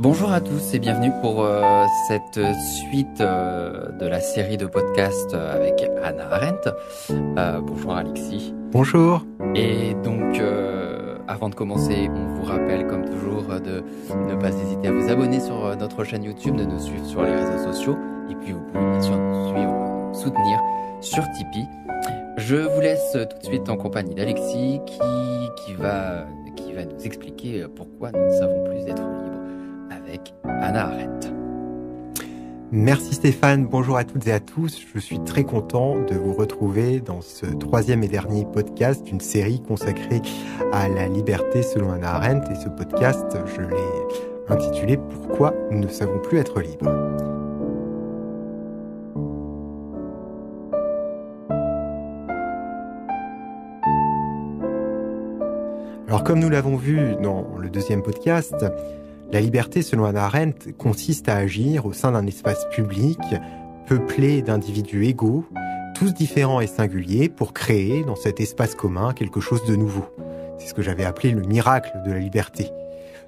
Bonjour à tous et bienvenue pour euh, cette suite euh, de la série de podcasts euh, avec Anna Arendt. bonjour Alexis. Bonjour. Et donc, avant de commencer, on vous rappelle comme toujours de ne pas hésiter à vous abonner sur notre chaîne YouTube, de nous suivre sur les réseaux sociaux et puis vous pouvez bien sûr nous suivre, soutenir sur Tipeee. Je vous laisse tout de suite en compagnie d'Alexis qui, qui, va, qui va nous expliquer pourquoi nous ne savons plus être libres. Anna Arendt. Merci Stéphane, bonjour à toutes et à tous. Je suis très content de vous retrouver dans ce troisième et dernier podcast d'une série consacrée à la liberté selon Anna Arendt. Et ce podcast, je l'ai intitulé Pourquoi nous ne savons plus être libres. Alors comme nous l'avons vu dans le deuxième podcast, la liberté, selon Anna Arendt, consiste à agir au sein d'un espace public peuplé d'individus égaux, tous différents et singuliers, pour créer dans cet espace commun quelque chose de nouveau. C'est ce que j'avais appelé le miracle de la liberté.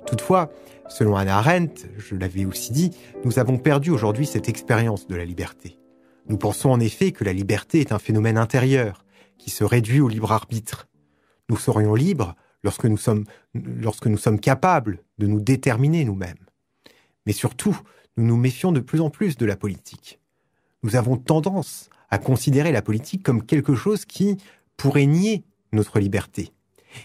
Toutefois, selon Anna Arendt, je l'avais aussi dit, nous avons perdu aujourd'hui cette expérience de la liberté. Nous pensons en effet que la liberté est un phénomène intérieur, qui se réduit au libre arbitre. Nous serions libres lorsque nous sommes, lorsque nous sommes capables de nous déterminer nous-mêmes. Mais surtout, nous nous méfions de plus en plus de la politique. Nous avons tendance à considérer la politique comme quelque chose qui pourrait nier notre liberté.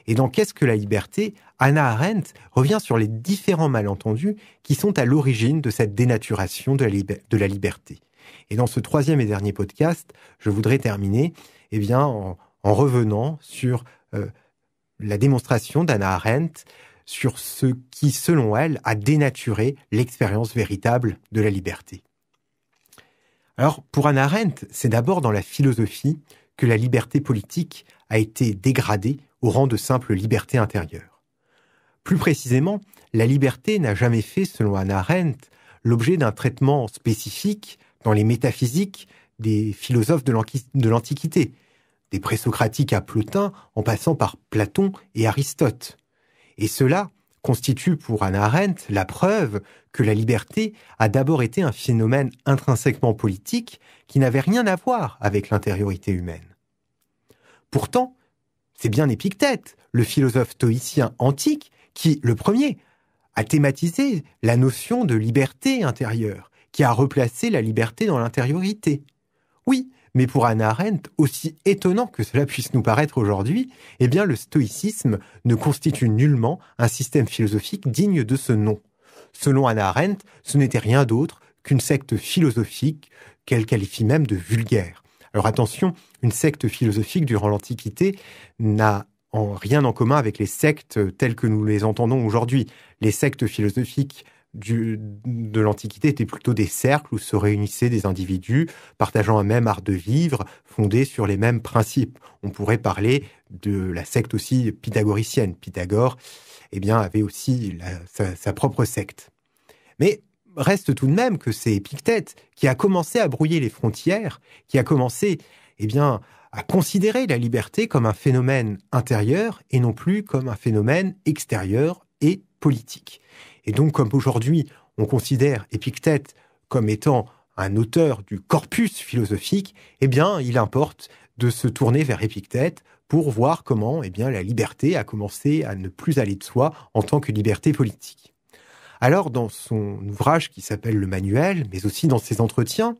Et dans Qu'est-ce que la liberté Anna Arendt revient sur les différents malentendus qui sont à l'origine de cette dénaturation de la, liberté. Et dans ce troisième et dernier podcast, je voudrais terminer eh bien, en, revenant sur euh, la démonstration d'Anna Arendt sur ce qui, selon elle, a dénaturé l'expérience véritable de la liberté. Alors, pour Anna Arendt, c'est d'abord dans la philosophie que la liberté politique a été dégradée au rang de simple liberté intérieure. Plus précisément, la liberté n'a jamais fait, selon Anna Arendt, l'objet d'un traitement spécifique dans les métaphysiques des philosophes de l'Antiquité, des présocratiques à Plotin en passant par Platon et Aristote. Et cela constitue pour Anna Arendt la preuve que la liberté a d'abord été un phénomène intrinsèquement politique qui n'avait rien à voir avec l'intériorité humaine. Pourtant, c'est bien Épictète, le philosophe stoïcien antique, qui, le premier, a thématisé la notion de liberté intérieure, qui a replacé la liberté dans l'intériorité. Oui, mais pour Anna Arendt, aussi étonnant que cela puisse nous paraître aujourd'hui, eh bien le stoïcisme ne constitue nullement un système philosophique digne de ce nom. Selon Anna Arendt, ce n'était rien d'autre qu'une secte philosophique qu'elle qualifie même de vulgaire. Alors attention, une secte philosophique durant l'Antiquité n'a en rien en commun avec les sectes telles que nous les entendons aujourd'hui. Les sectes philosophiques de l'Antiquité étaient plutôt des cercles où se réunissaient des individus partageant un même art de vivre, fondé sur les mêmes principes. On pourrait parler de la secte aussi pythagoricienne. Pythagore eh bien, avait aussi sa, propre secte. Mais reste tout de même que c'est Épictète qui a commencé à brouiller les frontières, qui a commencé eh bien, à considérer la liberté comme un phénomène intérieur et non plus comme un phénomène extérieur et politique. Et donc, comme aujourd'hui, on considère Épictète comme étant un auteur du corpus philosophique, eh bien, il importe de se tourner vers Épictète pour voir comment eh bien, la liberté a commencé à ne plus aller de soi en tant que liberté politique. Alors, dans son ouvrage qui s'appelle Le Manuel, mais aussi dans ses entretiens,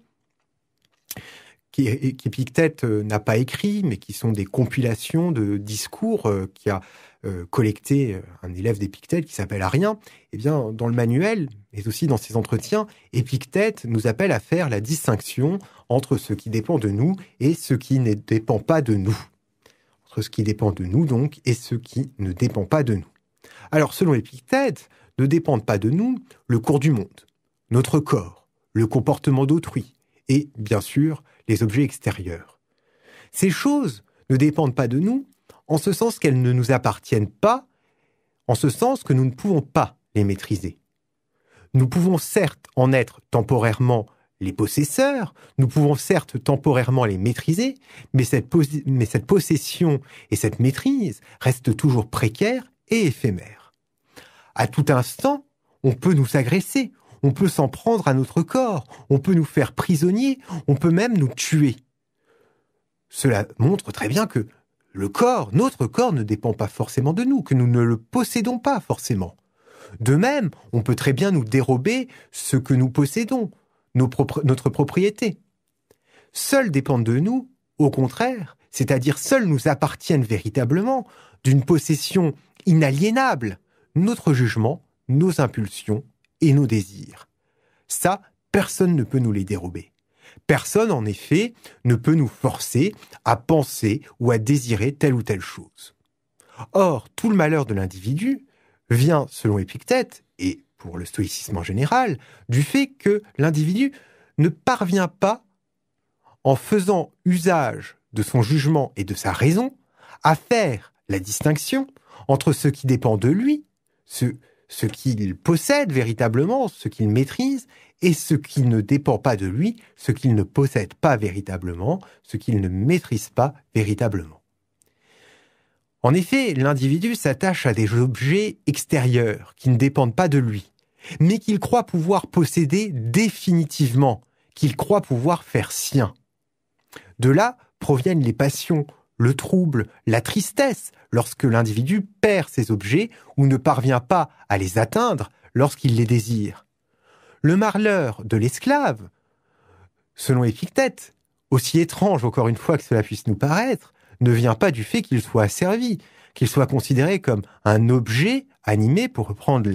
qu'Épictète n'a pas écrit, mais qui sont des compilations de discours euh, qui a euh, collecté euh, un élève d'Épictète qui s'appelle Arien, eh bien, dans le manuel, et aussi dans ses entretiens, Épictète nous appelle à faire la distinction entre ce qui dépend de nous et ce qui ne dépend pas de nous. Entre ce qui dépend de nous, donc, et ce qui ne dépend pas de nous. Alors, selon Épictète, ne dépendent pas de nous le cours du monde, notre corps, le comportement d'autrui, et, bien sûr, les objets extérieurs. Ces choses ne dépendent pas de nous en ce sens qu'elles ne nous appartiennent pas, en ce sens que nous ne pouvons pas les maîtriser. Nous pouvons certes en être temporairement les possesseurs, nous pouvons certes temporairement les maîtriser, mais cette, possession et cette maîtrise restent toujours précaires et éphémères. À tout instant, on peut nous agresser, on peut s'en prendre à notre corps, on peut nous faire prisonniers, on peut même nous tuer. Cela montre très bien que le corps, notre corps ne dépend pas forcément de nous, que nous ne le possédons pas forcément. De même, on peut très bien nous dérober ce que nous possédons, notre propriété. Seuls dépendent de nous, au contraire, c'est-à-dire seuls nous appartiennent véritablement d'une possession inaliénable, notre jugement, nos impulsions et nos désirs. Ça, personne ne peut nous les dérober. Personne, en effet, ne peut nous forcer à penser ou à désirer telle ou telle chose. Or, tout le malheur de l'individu vient, selon Épictète, et pour le stoïcisme en général, du fait que l'individu ne parvient pas, en faisant usage de son jugement et de sa raison, à faire la distinction entre ce qui dépend de lui, ce ce qu'il possède véritablement, ce qu'il maîtrise, et ce qui ne dépend pas de lui, ce qu'il ne possède pas véritablement, ce qu'il ne maîtrise pas véritablement. En effet, l'individu s'attache à des objets extérieurs qui ne dépendent pas de lui, mais qu'il croit pouvoir posséder définitivement, qu'il croit pouvoir faire sien. De là proviennent les passions, le trouble, la tristesse lorsque l'individu perd ses objets ou ne parvient pas à les atteindre lorsqu'il les désire. Le malheur de l'esclave, selon Épictète, aussi étrange encore une fois que cela puisse nous paraître, ne vient pas du fait qu'il soit asservi, qu'il soit considéré comme un objet animé, pour reprendre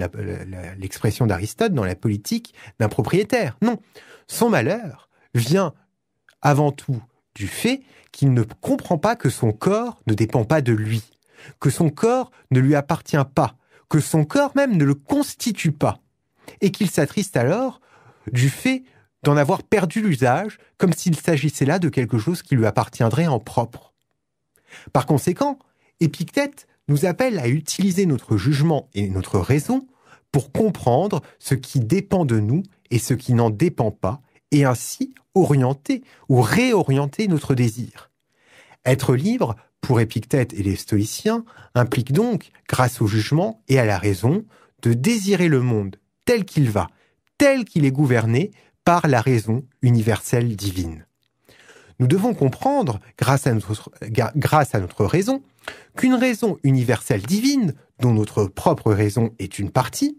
l'expression d'Aristote dans la politique d'un propriétaire. Non, son malheur vient avant tout du fait qu'il ne comprend pas que son corps ne dépend pas de lui, que son corps ne lui appartient pas, que son corps même ne le constitue pas, et qu'il s'attriste alors du fait d'en avoir perdu l'usage, comme s'il s'agissait là de quelque chose qui lui appartiendrait en propre. Par conséquent, Épictète nous appelle à utiliser notre jugement et notre raison pour comprendre ce qui dépend de nous et ce qui n'en dépend pas, et ainsi orienter ou réorienter notre désir. Être libre, pour Épictète et les stoïciens, implique donc, grâce au jugement et à la raison, de désirer le monde tel qu'il va, tel qu'il est gouverné par la raison universelle divine. Nous devons comprendre, grâce à notre, grâce à notre raison, qu'une raison universelle divine, dont notre propre raison est une partie,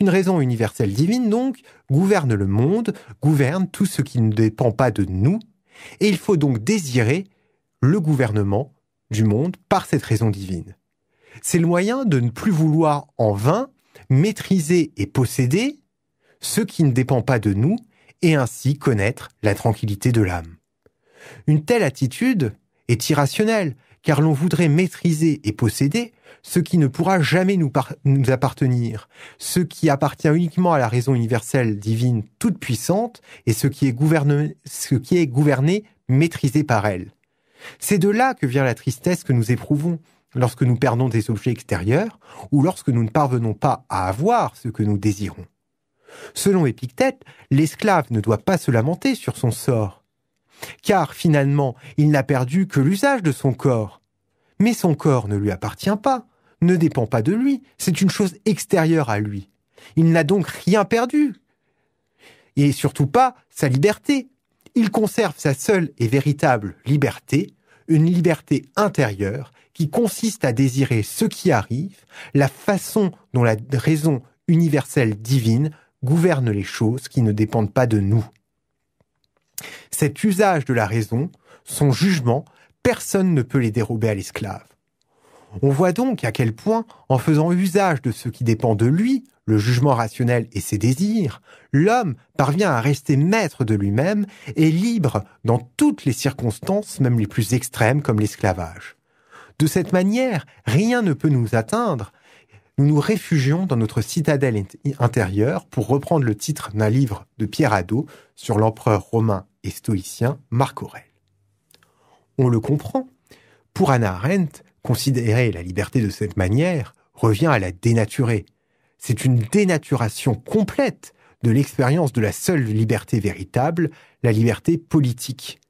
une raison universelle divine, donc, gouverne le monde, gouverne tout ce qui ne dépend pas de nous, et il faut donc désirer le gouvernement du monde par cette raison divine. C'est le moyen de ne plus vouloir en vain maîtriser et posséder ce qui ne dépend pas de nous, et ainsi connaître la tranquillité de l'âme. Une telle attitude est irrationnelle, car l'on voudrait maîtriser et posséder ce qui ne pourra jamais nous, appartenir, ce qui appartient uniquement à la raison universelle divine toute puissante et ce qui est gouverné, ce qui est gouverné maîtrisé par elle. C'est de là que vient la tristesse que nous éprouvons lorsque nous perdons des objets extérieurs ou lorsque nous ne parvenons pas à avoir ce que nous désirons. Selon Épictète, l'esclave ne doit pas se lamenter sur son sort, car finalement il n'a perdu que l'usage de son corps. Mais son corps ne lui appartient pas, ne dépend pas de lui, c'est une chose extérieure à lui. Il n'a donc rien perdu. Et surtout pas sa liberté. Il conserve sa seule et véritable liberté, une liberté intérieure qui consiste à désirer ce qui arrive, la façon dont la raison universelle divine gouverne les choses qui ne dépendent pas de nous. Cet usage de la raison, son jugement, personne ne peut les dérober à l'esclave. On voit donc à quel point, en faisant usage de ce qui dépend de lui, le jugement rationnel et ses désirs, l'homme parvient à rester maître de lui-même et libre dans toutes les circonstances, même les plus extrêmes comme l'esclavage. De cette manière, rien ne peut nous atteindre, nous nous réfugions dans notre citadelle intérieure pour reprendre le titre d'un livre de Pierre Hadot sur l'empereur romain et stoïcien Marc Aurèle. On le comprend. Pour Anna Arendt, considérer la liberté de cette manière revient à la dénaturer. C'est une dénaturation complète de l'expérience de la seule liberté véritable, la liberté politique.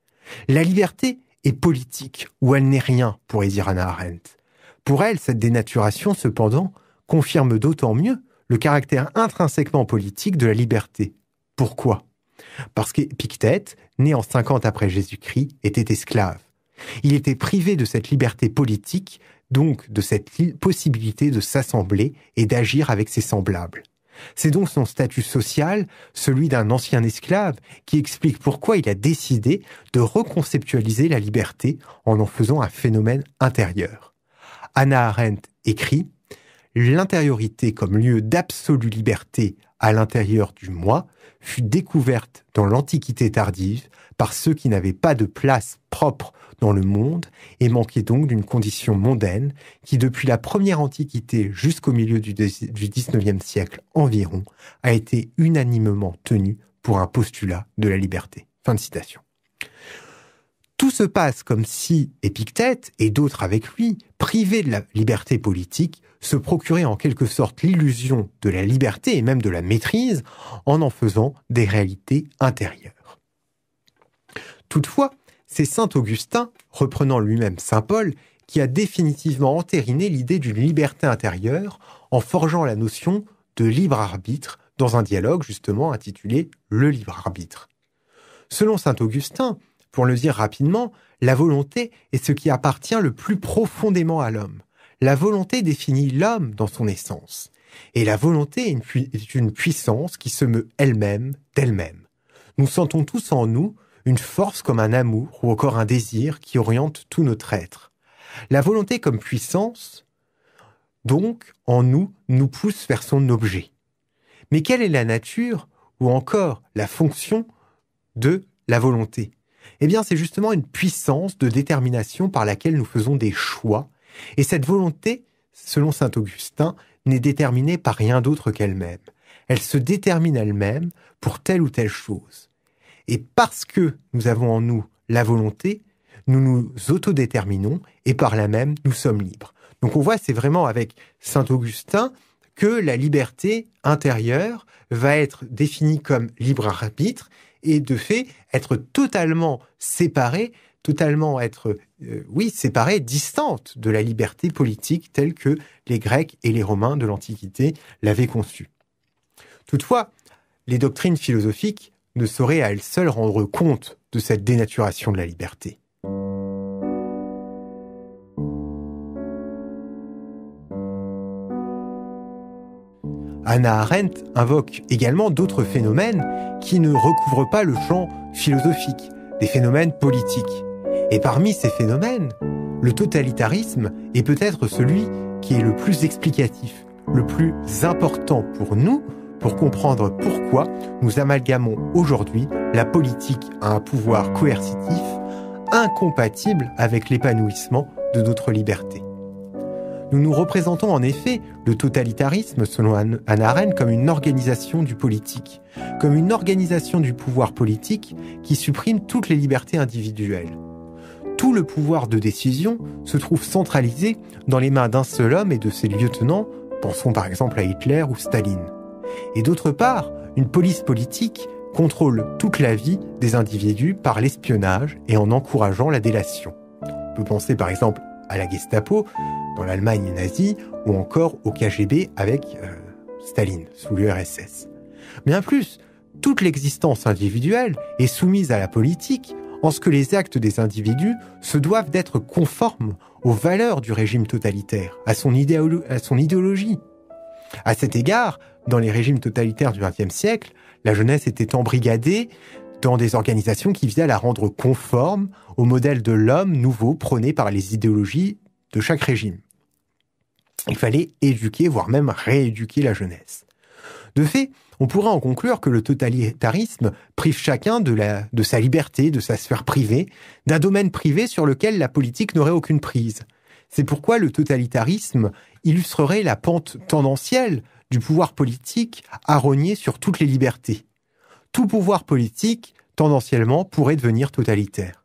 La liberté est politique, ou elle n'est rien, pourrait dire Anna Arendt. Pour elle, cette dénaturation, cependant, confirme d'autant mieux le caractère intrinsèquement politique de la liberté. Pourquoi Parce Pictet, né en 50 après Jésus-Christ, était esclave. Il était privé de cette liberté politique, donc de cette possibilité de s'assembler et d'agir avec ses semblables. C'est donc son statut social, celui d'un ancien esclave, qui explique pourquoi il a décidé de reconceptualiser la liberté en en faisant un phénomène intérieur. Anna Arendt écrit l'intériorité comme lieu d'absolue liberté à l'intérieur du moi fut découverte dans l'Antiquité tardive par ceux qui n'avaient pas de place propre dans le monde et manquaient donc d'une condition mondaine qui, depuis la première Antiquité jusqu'au milieu du XIXe siècle environ, a été unanimement tenue pour un postulat de la liberté. Fin de citation. Tout se passe comme si Épictète et d'autres avec lui, privés de la liberté politique, se procuraient en quelque sorte l'illusion de la liberté et même de la maîtrise en en faisant des réalités intérieures. Toutefois, c'est Saint Augustin, reprenant lui-même Saint Paul, qui a définitivement entériné l'idée d'une liberté intérieure en forgeant la notion de libre arbitre dans un dialogue justement intitulé Le libre arbitre. Selon Saint Augustin, pour le dire rapidement, la volonté est ce qui appartient le plus profondément à l'homme. La volonté définit l'homme dans son essence. Et la volonté est une, puissance qui se meut elle-même d'elle-même. Nous sentons tous en nous une force comme un amour ou encore un désir qui oriente tout notre être. La volonté comme puissance, donc, en nous, nous pousse vers son objet. Mais quelle est la nature ou encore la fonction de la volonté eh bien, c'est justement une puissance de détermination par laquelle nous faisons des choix. Et cette volonté, selon saint Augustin, n'est déterminée par rien d'autre qu'elle-même. Elle se détermine elle-même pour telle ou telle chose. Et parce que nous avons en nous la volonté, nous nous autodéterminons et par là même, nous sommes libres. Donc on voit, c'est vraiment avec Saint Augustin que la liberté intérieure va être définie comme libre arbitre et de fait être totalement séparée, totalement être, euh, oui, séparée, distante de la liberté politique telle que les Grecs et les Romains de l'Antiquité l'avaient conçue. Toutefois, les doctrines philosophiques ne sauraient à elles seules rendre compte de cette dénaturation de la liberté. Anna Arendt invoque également d'autres phénomènes qui ne recouvrent pas le champ philosophique, des phénomènes politiques. Et parmi ces phénomènes, le totalitarisme est peut-être celui qui est le plus explicatif, le plus important pour nous pour comprendre pourquoi nous amalgamons aujourd'hui la politique à un pouvoir coercitif incompatible avec l'épanouissement de notre liberté. Nous nous représentons en effet le totalitarisme, selon Hannah Arendt, comme une organisation du politique, comme une organisation du pouvoir politique qui supprime toutes les libertés individuelles. Tout le pouvoir de décision se trouve centralisé dans les mains d'un seul homme et de ses lieutenants, pensons par exemple à Hitler ou Staline. Et d'autre part, une police politique contrôle toute la vie des individus par l'espionnage et en encourageant la délation. On peut penser par exemple à la Gestapo, dans l'Allemagne nazie, ou encore au KGB avec euh, Staline, sous l'URSS. Bien plus, toute l'existence individuelle est soumise à la politique, en ce que les actes des individus se doivent d'être conformes aux valeurs du régime totalitaire, à son, à son idéologie. À cet égard, dans les régimes totalitaires du XXe siècle, la jeunesse était embrigadée dans des organisations qui visaient à la rendre conforme au modèle de l'homme nouveau prôné par les idéologies de chaque régime. Il fallait éduquer, voire même rééduquer la jeunesse. De fait, on pourrait en conclure que le totalitarisme prive chacun de, de sa liberté, de sa sphère privée, d'un domaine privé sur lequel la politique n'aurait aucune prise. C'est pourquoi le totalitarisme illustrerait la pente tendancielle du pouvoir politique à rogner sur toutes les libertés tout pouvoir politique, tendanciellement, pourrait devenir totalitaire.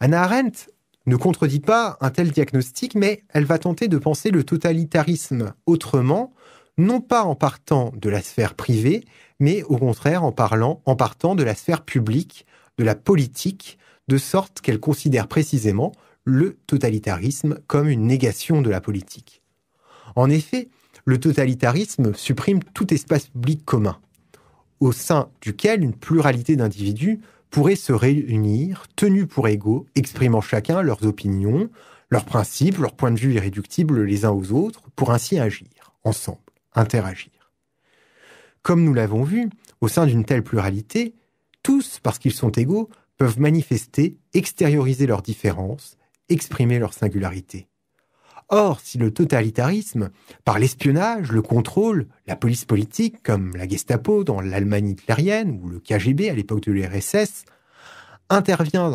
Anna Arendt ne contredit pas un tel diagnostic, mais elle va tenter de penser le totalitarisme autrement, non pas en partant de la sphère privée, mais au contraire en, parlant, en partant de la sphère publique, de la politique, de sorte qu'elle considère précisément le totalitarisme comme une négation de la politique. En effet, le totalitarisme supprime tout espace public commun au sein duquel une pluralité d'individus pourrait se réunir, tenus pour égaux, exprimant chacun leurs opinions, leurs principes, leurs points de vue irréductibles les uns aux autres, pour ainsi agir, ensemble, interagir. Comme nous l'avons vu, au sein d'une telle pluralité, tous, parce qu'ils sont égaux, peuvent manifester, extérioriser leurs différences, exprimer leur singularité. Or, si le totalitarisme, par l'espionnage, le contrôle, la police politique, comme la Gestapo dans l'Allemagne hitlérienne ou le KGB à l'époque de l'URSS, intervient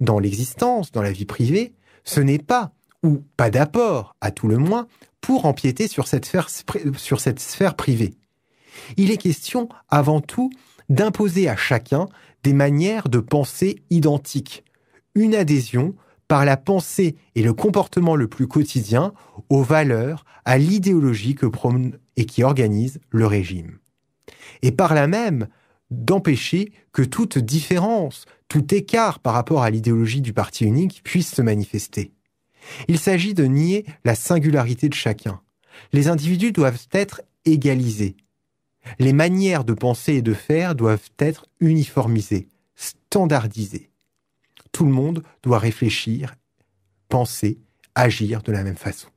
dans l'existence, dans la vie privée, ce n'est pas, ou pas d'apport, à tout le moins, pour empiéter sur cette sphère, sur cette sphère privée. Il est question, avant tout, d'imposer à chacun des manières de penser identiques, une adhésion par la pensée et le comportement le plus quotidien aux valeurs, à l'idéologie que prône et qui organise le régime. Et par là même, d'empêcher que toute différence, tout écart par rapport à l'idéologie du parti unique puisse se manifester. Il s'agit de nier la singularité de chacun. Les individus doivent être égalisés. Les manières de penser et de faire doivent être uniformisées, standardisées tout le monde doit réfléchir, penser, agir de la même façon.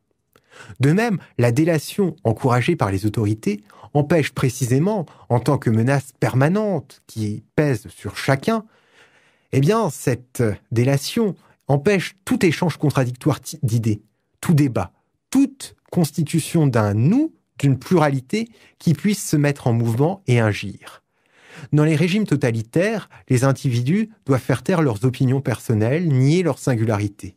De même, la délation encouragée par les autorités empêche précisément, en tant que menace permanente qui pèse sur chacun, eh bien, cette délation empêche tout échange contradictoire d'idées, tout débat, toute constitution d'un nous, d'une pluralité qui puisse se mettre en mouvement et agir. Dans les régimes totalitaires, les individus doivent faire taire leurs opinions personnelles, nier leur singularité.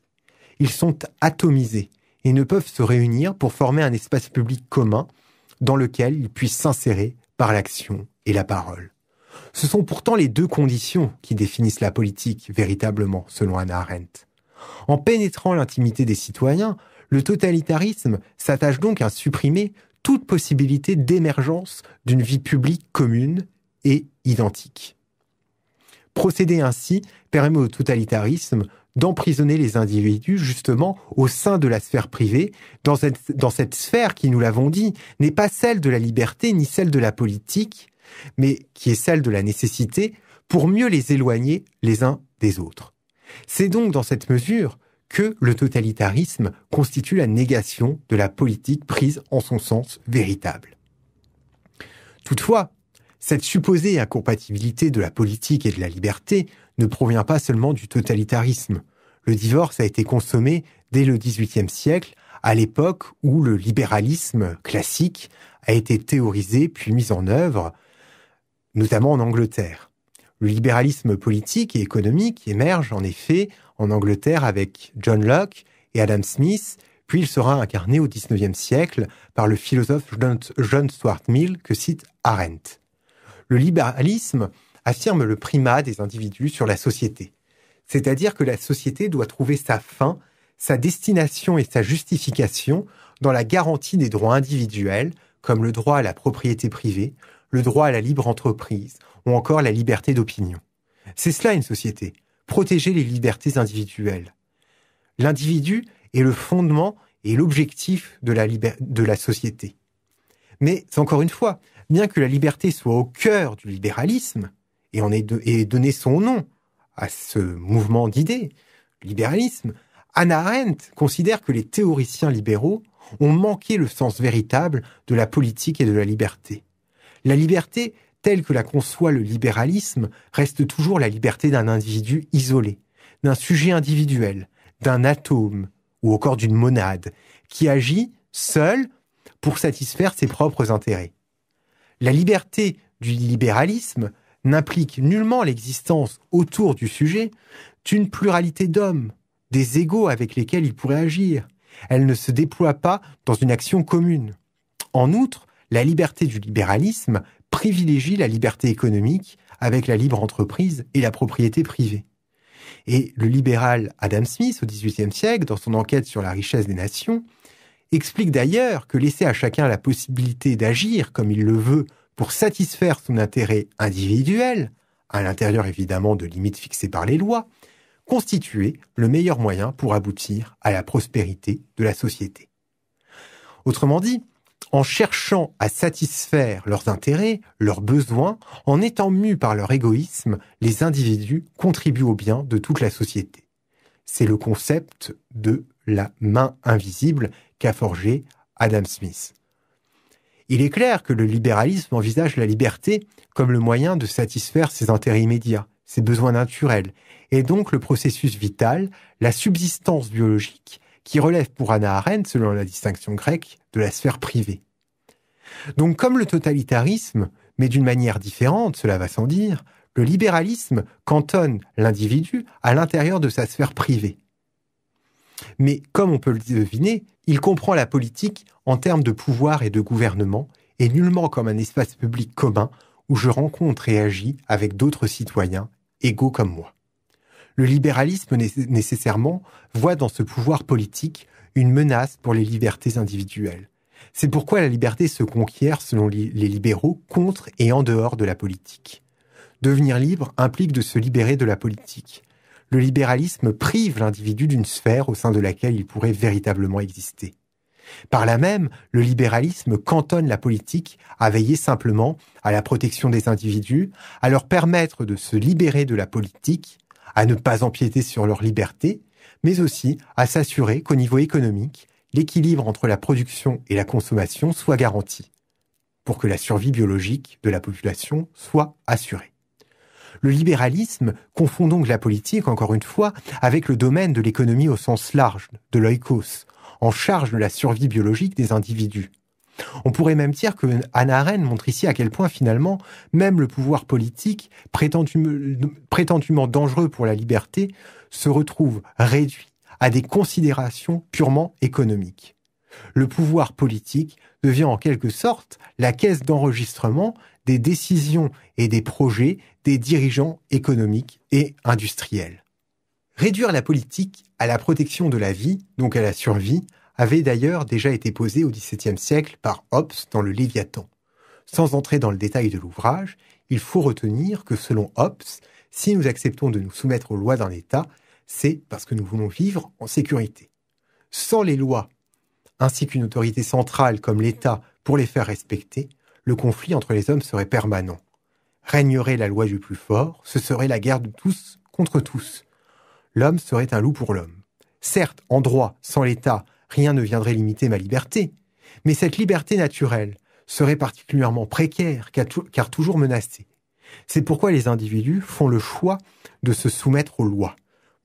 Ils sont atomisés et ne peuvent se réunir pour former un espace public commun dans lequel ils puissent s'insérer par l'action et la parole. Ce sont pourtant les deux conditions qui définissent la politique véritablement, selon Hannah Arendt. En pénétrant l'intimité des citoyens, le totalitarisme s'attache donc à supprimer toute possibilité d'émergence d'une vie publique commune et identique. Procéder ainsi permet au totalitarisme d'emprisonner les individus justement au sein de la sphère privée, dans dans cette sphère qui, nous l'avons dit, n'est pas celle de la liberté ni celle de la politique, mais qui est celle de la nécessité pour mieux les éloigner les uns des autres. C'est donc dans cette mesure que le totalitarisme constitue la négation de la politique prise en son sens véritable. Toutefois, cette supposée incompatibilité de la politique et de la liberté ne provient pas seulement du totalitarisme. Le divorce a été consommé dès le XVIIIe siècle, à l'époque où le libéralisme classique a été théorisé puis mis en œuvre, notamment en Angleterre. Le libéralisme politique et économique émerge en effet en Angleterre avec John Locke et Adam Smith, puis il sera incarné au XIXe siècle par le philosophe John Stuart Mill que cite Arendt le libéralisme affirme le primat des individus sur la société, c'est-à-dire que la société doit trouver sa fin, sa destination et sa justification dans la garantie des droits individuels, comme le droit à la propriété privée, le droit à la libre entreprise ou encore la liberté d'opinion. C'est cela une société, protéger les libertés individuelles. L'individu est le fondement et l'objectif de la, société. Mais encore une fois, bien que la liberté soit au cœur du libéralisme, et en ait donné son nom à ce mouvement d'idées, libéralisme, Anna Arendt considère que les théoriciens libéraux ont manqué le sens véritable de la politique et de la liberté. La liberté, telle que la conçoit le libéralisme, reste toujours la liberté d'un individu isolé, d'un sujet individuel, d'un atome, ou encore d'une monade, qui agit seul pour satisfaire ses propres intérêts. La liberté du libéralisme n'implique nullement l'existence autour du sujet d'une pluralité d'hommes, des égaux avec lesquels il pourrait agir. Elle ne se déploie pas dans une action commune. En outre, la liberté du libéralisme privilégie la liberté économique avec la libre entreprise et la propriété privée. Et le libéral Adam Smith, au XVIIIe siècle, dans son enquête sur la richesse des nations, explique d'ailleurs que laisser à chacun la possibilité d'agir comme il le veut pour satisfaire son intérêt individuel, à l'intérieur évidemment de limites fixées par les lois, constituait le meilleur moyen pour aboutir à la prospérité de la société. Autrement dit, en cherchant à satisfaire leurs intérêts, leurs besoins, en étant mus par leur égoïsme, les individus contribuent au bien de toute la société. C'est le concept de la main invisible qu'a forgé Adam Smith. Il est clair que le libéralisme envisage la liberté comme le moyen de satisfaire ses intérêts immédiats, ses besoins naturels, et donc le processus vital, la subsistance biologique, qui relève pour Anna Arendt, selon la distinction grecque, de la sphère privée. Donc comme le totalitarisme, mais d'une manière différente, cela va sans dire, le libéralisme cantonne l'individu à l'intérieur de sa sphère privée. Mais comme on peut le deviner, il comprend la politique en termes de pouvoir et de gouvernement, et nullement comme un espace public commun où je rencontre et agis avec d'autres citoyens, égaux comme moi. Le libéralisme nécessairement voit dans ce pouvoir politique une menace pour les libertés individuelles. C'est pourquoi la liberté se conquiert, selon les libéraux, contre et en dehors de la politique. Devenir libre implique de se libérer de la politique le libéralisme prive l'individu d'une sphère au sein de laquelle il pourrait véritablement exister. Par là même, le libéralisme cantonne la politique à veiller simplement à la protection des individus, à leur permettre de se libérer de la politique, à ne pas empiéter sur leur liberté, mais aussi à s'assurer qu'au niveau économique, l'équilibre entre la production et la consommation soit garanti, pour que la survie biologique de la population soit assurée. Le libéralisme confond donc la politique, encore une fois, avec le domaine de l'économie au sens large, de l'oikos, en charge de la survie biologique des individus. On pourrait même dire que Anna Arendt montre ici à quel point finalement même le pouvoir politique, prétendument dangereux pour la liberté, se retrouve réduit à des considérations purement économiques le pouvoir politique devient en quelque sorte la caisse d'enregistrement des décisions et des projets des dirigeants économiques et industriels. Réduire la politique à la protection de la vie, donc à la survie, avait d'ailleurs déjà été posé au XVIIe siècle par Hobbes dans le Léviathan. Sans entrer dans le détail de l'ouvrage, il faut retenir que selon Hobbes, si nous acceptons de nous soumettre aux lois d'un État, c'est parce que nous voulons vivre en sécurité. Sans les lois ainsi qu'une autorité centrale comme l'État pour les faire respecter, le conflit entre les hommes serait permanent. Régnerait la loi du plus fort, ce serait la guerre de tous contre tous. L'homme serait un loup pour l'homme. Certes, en droit, sans l'État, rien ne viendrait limiter ma liberté, mais cette liberté naturelle serait particulièrement précaire car toujours menacée. C'est pourquoi les individus font le choix de se soumettre aux lois.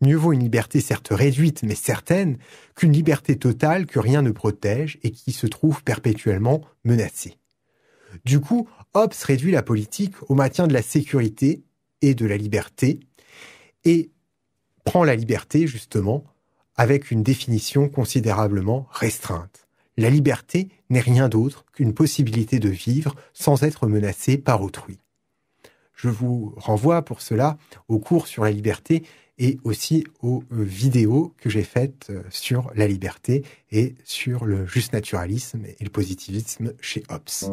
Mieux vaut une liberté certes réduite mais certaine qu'une liberté totale que rien ne protège et qui se trouve perpétuellement menacée. Du coup, Hobbes réduit la politique au maintien de la sécurité et de la liberté et prend la liberté justement avec une définition considérablement restreinte. La liberté n'est rien d'autre qu'une possibilité de vivre sans être menacée par autrui. Je vous renvoie pour cela au cours sur la liberté et aussi aux euh, vidéos que j'ai faites euh, sur la liberté et sur le juste naturalisme et le positivisme chez Hobbes.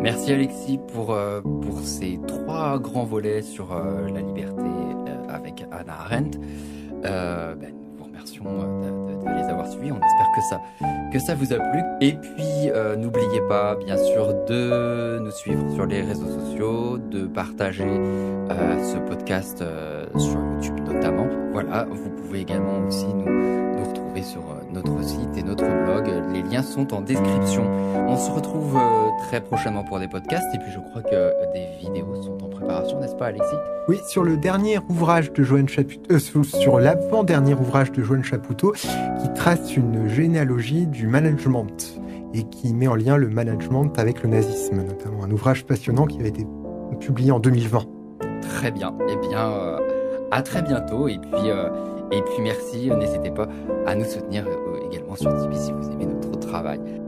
Merci Alexis pour, euh, pour ces trois grands volets sur la liberté avec Anna Arendt. Ben, nous vous remercions de les avoir suivis. On espère que ça, que ça vous a plu. Et puis, euh, n'oubliez pas, bien sûr, de nous suivre sur les réseaux sociaux, de partager euh, ce podcast euh, sur YouTube notamment. Voilà, vous pouvez également aussi nous, nous retrouver sur notre site et notre blog. Les liens sont en description. On se retrouve très prochainement pour des podcasts et puis je crois que des vidéos sont en n'est-ce pas, Alexis Oui, sur le dernier ouvrage de Joanne Chaput... Euh, sur l'avant-dernier ouvrage de Joanne Chapoutot, qui trace une généalogie du management et qui met en lien le management avec le nazisme, notamment un ouvrage passionnant qui avait été publié en 2020. Très bien. Eh bien, euh, à très bientôt. Et puis, euh, et puis merci. N'hésitez pas à nous soutenir également sur Tipeee si vous aimez notre travail.